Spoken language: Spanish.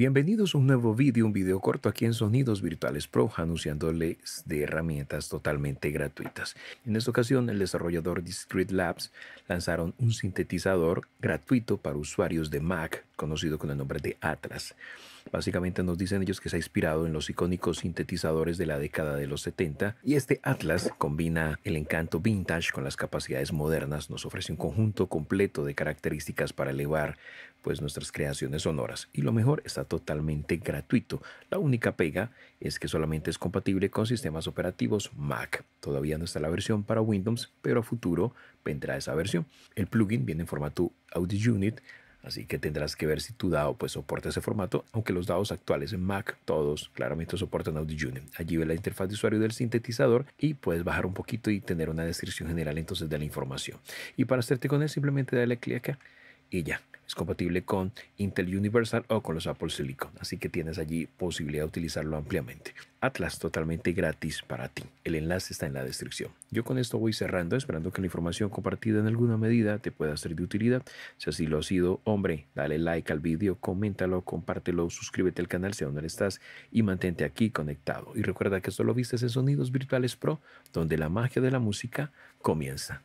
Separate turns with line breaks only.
Bienvenidos a un nuevo vídeo, un video corto aquí en Sonidos Virtuales Pro, anunciándoles de herramientas totalmente gratuitas. En esta ocasión, el desarrollador Discrete Labs lanzaron un sintetizador gratuito para usuarios de Mac conocido con el nombre de Atlas. Básicamente nos dicen ellos que se ha inspirado en los icónicos sintetizadores de la década de los 70 y este Atlas combina el encanto vintage con las capacidades modernas, nos ofrece un conjunto completo de características para elevar pues nuestras creaciones sonoras y lo mejor está totalmente gratuito. La única pega es que solamente es compatible con sistemas operativos Mac. Todavía no está la versión para Windows, pero a futuro vendrá esa versión. El plugin viene en formato Audio Unit Así que tendrás que ver si tu dado, pues, soporta ese formato, aunque los dados actuales en Mac, todos claramente soportan Audio Union. Allí ve la interfaz de usuario del sintetizador y puedes bajar un poquito y tener una descripción general entonces de la información. Y para hacerte con él simplemente dale clic acá y ya, es compatible con Intel Universal o con los Apple Silicon, así que tienes allí posibilidad de utilizarlo ampliamente. Atlas totalmente gratis para ti. El enlace está en la descripción. Yo con esto voy cerrando, esperando que la información compartida en alguna medida te pueda ser de utilidad. Si así lo ha sido, hombre, dale like al vídeo, coméntalo, compártelo, suscríbete al canal si aún no estás y mantente aquí conectado. Y recuerda que solo viste en Sonidos Virtuales Pro, donde la magia de la música comienza.